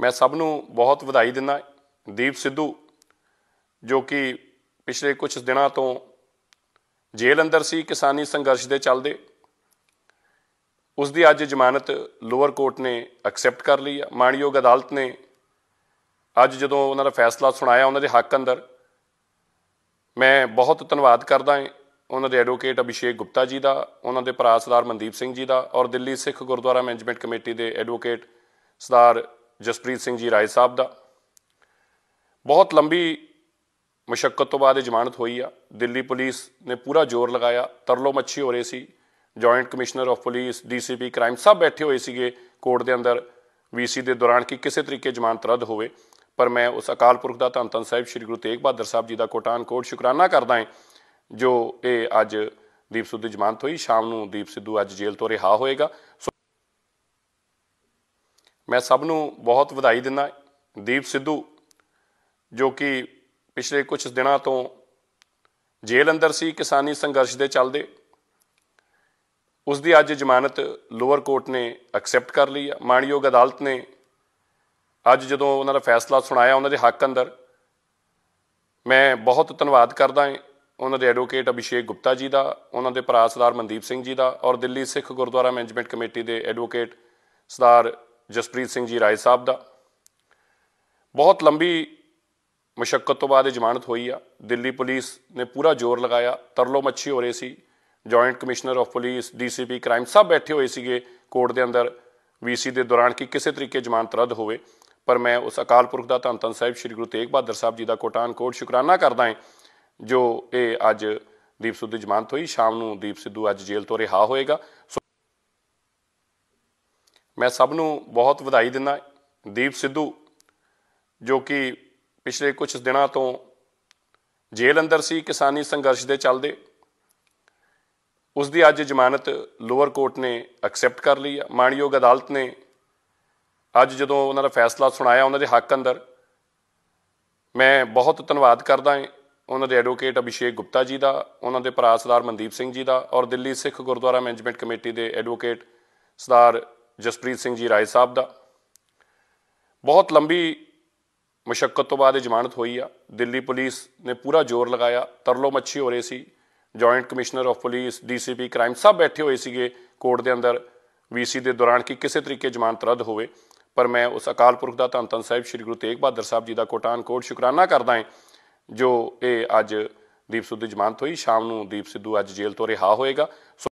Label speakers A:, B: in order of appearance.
A: ਮੈਂ ਸਭ ਨੂੰ ਬਹੁਤ ਵਧਾਈ ਦਿੰਦਾ ਦੀਪ ਸਿੱਧੂ ਜੋ ਕਿ ਪਿਛਲੇ ਕੁਝ ਦਿਨਾਂ ਤੋਂ ਜੇਲ੍ਹ ਅੰਦਰ ਸੀ ਕਿਸਾਨੀ ਸੰਘਰਸ਼ ਦੇ ਚੱਲਦੇ ਉਸ ਦੀ ਅੱਜ ਜ਼ਮਾਨਤ ਲੋਅਰ ਕੋਰਟ ਨੇ ਐਕਸੈਪਟ ਕਰ ਲਈ ਹੈ ਮਾਨਯੋਗ ਅਦਾਲਤ ਨੇ ਅੱਜ ਜਦੋਂ ਉਹਨਾਂ ਦਾ ਫੈਸਲਾ ਸੁਣਾਇਆ ਉਹਨਾਂ ਦੇ ਹੱਕ ਅੰਦਰ ਮੈਂ ਬਹੁਤ ਧੰਨਵਾਦ ਕਰਦਾ ਹਾਂ ਉਹਨਾਂ ਦੇ ਐਡਵੋਕੇਟ ਅਭਿਸ਼ੇਕ ਗੁਪਤਾ ਜੀ ਦਾ ਉਹਨਾਂ ਦੇ ਭਰਾ ਸਰਦਾਰ ਮਨਦੀਪ ਸਿੰਘ ਜੀ ਦਾ ਔਰ ਦਿੱਲੀ ਸਿੱਖ ਗੁਰਦੁਆਰਾ ਮੈਨੇਜਮੈਂਟ ਕਮੇਟੀ ਦੇ ਐਡਵੋਕੇਟ ਸਰਦਾਰ ਜਸਪ੍ਰੀਤ ਸਿੰਘ ਜੀ ਰਾਏ ਸਾਹਿਬ ਦਾ ਬਹੁਤ ਲੰਬੀ ਮੁਸ਼ਕਲ ਤੋਂ ਬਾਅਦ ਜ਼ਮਾਨਤ ਹੋਈ ਆ ਦਿੱਲੀ ਪੁਲਿਸ ਨੇ ਪੂਰਾ ਜ਼ੋਰ ਲਗਾਇਆ ਤਰਲੋ ਮੱਛੀ ਹੋ ਰਹੀ ਸੀ joint commissioner of police DCP crime ਸਭ ਬੈਠੇ ਹੋਏ ਸੀਗੇ ਕੋਰਟ ਦੇ ਅੰਦਰ ਵੀਸੀ ਦੇ ਦੌਰਾਨ ਕਿ ਕਿਸੇ ਤਰੀਕੇ ਜ਼ਮਾਨਤ ਰੱਦ ਹੋਵੇ ਪਰ ਮੈਂ ਉਸ ਅਕਾਲ ਪੁਰਖ ਦਾ ਧੰਨ ਧੰਨ ਸਾਹਿਬ ਸ੍ਰੀ ਗੁਰੂ ਤੇਗ ਬਹਾਦਰ ਸਾਹਿਬ ਜੀ ਦਾ ਕੋਟਾਨ ਕੋਟ ਸ਼ੁਕਰਾਨਾ ਕਰਦਾ ਹਾਂ ਜੋ ਇਹ ਅੱਜ ਦੀਪ ਸਿੱਧੂ ਜ਼ਮਾਨਤ ਹੋਈ ਸ਼ਾਮ ਨੂੰ ਦੀਪ ਸਿੱਧੂ ਅੱਜ ਜੇਲ੍ਹ ਤੋਂ ਰਿਹਾ ਹੋਏਗਾ ਮੈਂ ਸਭ ਨੂੰ ਬਹੁਤ ਵਧਾਈ ਦਿੰਦਾ ਦੀਪ ਸਿੱਧੂ ਜੋ ਕਿ ਪਿਛਲੇ ਕੁਝ ਦਿਨਾਂ ਤੋਂ ਜੇਲ੍ਹ ਅੰਦਰ ਸੀ ਕਿਸਾਨੀ ਸੰਘਰਸ਼ ਦੇ ਚੱਲਦੇ ਉਸ ਦੀ ਅੱਜ ਜ਼ਮਾਨਤ ਲੋਅਰ ਕੋਰਟ ਨੇ ਐਕਸੈਪਟ ਕਰ ਲਈ ਹੈ ਮਾਨਯੋਗ ਅਦਾਲਤ ਨੇ ਅੱਜ ਜਦੋਂ ਉਹਨਾਂ ਦਾ ਫੈਸਲਾ ਸੁਣਾਇਆ ਉਹਨਾਂ ਦੇ ਹੱਕ ਅੰਦਰ ਮੈਂ ਬਹੁਤ ਧੰਨਵਾਦ ਕਰਦਾ ਹਾਂ ਉਹਨਾਂ ਦੇ ਐਡਵੋਕੇਟ ਅਭਿਸ਼ੇਕ ਗੁਪਤਾ ਜੀ ਦਾ ਉਹਨਾਂ ਦੇ ਭਰਾ ਸਰਦਾਰ ਮਨਦੀਪ ਸਿੰਘ ਜੀ ਦਾ ਔਰ ਦਿੱਲੀ ਸਿੱਖ ਗੁਰਦੁਆਰਾ ਮੈਨੇਜਮੈਂਟ ਕਮੇਟੀ ਦੇ ਐਡਵੋਕੇਟ ਸਰਦਾਰ ਜਸਪ੍ਰੀਤ ਸਿੰਘ ਜੀ ਰਾਏ ਸਾਹਿਬ ਦਾ ਬਹੁਤ ਲੰਬੀ ਮੁਸ਼ਕਲ ਤੋਂ ਬਾਅਦ ਜ਼ਮਾਨਤ ਹੋਈ ਆ ਦਿੱਲੀ ਪੁਲਿਸ ਨੇ ਪੂਰਾ ਜ਼ੋਰ ਲਗਾਇਆ ਤਰਲੋ ਮੱਛੀ ਹੋ ਰਹੀ ਸੀ joint commissioner of police DCP crime ਸਭ ਬੈਠੇ ਹੋਏ ਸੀਗੇ ਕੋਰਟ ਦੇ ਅੰਦਰ ਵੀਸੀ ਦੇ ਦੌਰਾਨ ਕਿ ਕਿਸੇ ਤਰੀਕੇ ਜ਼ਮਾਨਤ ਰੱਦ ਹੋਵੇ ਪਰ ਮੈਂ ਉਸ ਅਕਾਲ ਪੁਰਖ ਦਾ ਧੰਨ ਧੰਨ ਸਾਹਿਬ ਸ੍ਰੀ ਗੁਰੂ ਤੇਗ ਬਹਾਦਰ ਸਾਹਿਬ ਜੀ ਦਾ ਕੋਟਾਨ ਕੋਟ ਸ਼ੁਕਰਾਨਾ ਕਰਦਾ ਹਾਂ ਜੋ ਇਹ ਅੱਜ ਦੀਪ ਸਿੱਧੂ ਜ਼ਮਾਨਤ ਹੋਈ ਸ਼ਾਮ ਨੂੰ ਦੀਪ ਸਿੱਧੂ ਅੱਜ ਜੇਲ੍ਹ ਤੋਂ ਰਿਹਾ ਹੋਏਗਾ ਮੈਂ ਸਭ ਨੂੰ ਬਹੁਤ ਵਧਾਈ ਦਿੰਦਾ ਦੀਪ ਸਿੱਧੂ ਜੋ ਕਿ ਪਿਛਲੇ ਕੁਝ ਦਿਨਾਂ ਤੋਂ ਜੇਲ੍ਹ ਅੰਦਰ ਸੀ ਕਿਸਾਨੀ ਸੰਘਰਸ਼ ਦੇ ਚੱਲਦੇ ਉਸ ਦੀ ਅੱਜ ਜ਼ਮਾਨਤ ਲੋਅਰ ਕੋਰਟ ਨੇ ਐਕਸੈਪਟ ਕਰ ਲਈ ਹੈ ਮਾਨਯੋਗ ਅਦਾਲਤ ਨੇ ਅੱਜ ਜਦੋਂ ਉਹਨਾਂ ਦਾ ਫੈਸਲਾ ਸੁਣਾਇਆ ਉਹਨਾਂ ਦੇ ਹੱਕ ਅੰਦਰ ਮੈਂ ਬਹੁਤ ਧੰਨਵਾਦ ਕਰਦਾ ਹਾਂ ਉਹਨਾਂ ਦੇ ਐਡਵੋਕੇਟ ਅਭਿਸ਼ੇਕ ਗੁਪਤਾ ਜੀ ਦਾ ਉਹਨਾਂ ਦੇ ਭਰਾ ਸਰਦਾਰ ਮਨਦੀਪ ਸਿੰਘ ਜੀ ਦਾ ਔਰ ਦਿੱਲੀ ਸਿੱਖ ਗੁਰਦੁਆਰਾ ਮੈਨੇਜਮੈਂਟ ਕਮੇਟੀ ਦੇ ਐਡਵੋਕੇਟ ਸਰਦਾਰ ਜਸਪ੍ਰੀਤ ਸਿੰਘ ਜੀ ਰਾਏ ਸਾਹਿਬ ਦਾ ਬਹੁਤ ਲੰਬੀ ਮੁਸ਼ਕਲ ਤੋਂ ਬਾਅਦ ਜ਼ਮਾਨਤ ਹੋਈ ਆ ਦਿੱਲੀ ਪੁਲਿਸ ਨੇ ਪੂਰਾ ਜ਼ੋਰ ਲਗਾਇਆ ਤਰਲੋ ਮੱਛੀ ਹੋ ਰਹੀ ਸੀ joint commissioner of police DCP crime ਸਭ ਬੈਠੇ ਹੋਏ ਸੀਗੇ ਕੋਰਟ ਦੇ ਅੰਦਰ ਵੀਸੀ ਦੇ ਦੌਰਾਨ ਕਿ ਕਿਸੇ ਤਰੀਕੇ ਜ਼ਮਾਨਤ ਰੱਦ ਹੋਵੇ ਪਰ ਮੈਂ ਉਸ ਅਕਾਲ ਪੁਰਖ ਦਾ ਧੰਨ ਧੰਨ ਸਾਹਿਬ ਸ੍ਰੀ ਗੁਰੂ ਤੇਗ ਬਹਾਦਰ ਸਾਹਿਬ ਜੀ ਦਾ ਕੋਟਾਨ ਕੋਟ ਸ਼ੁਕਰਾਨਾ ਕਰਦਾ ਹਾਂ ਜੋ ਇਹ ਅੱਜ ਦੀਪ ਸਿੱਧੂ ਜ਼ਮਾਨਤ ਹੋਈ ਸ਼ਾਮ ਨੂੰ ਦੀਪ ਸਿੱਧੂ ਅੱਜ ਜੇਲ੍ਹ ਤੋਂ ਰਿਹਾ ਹੋਏਗਾ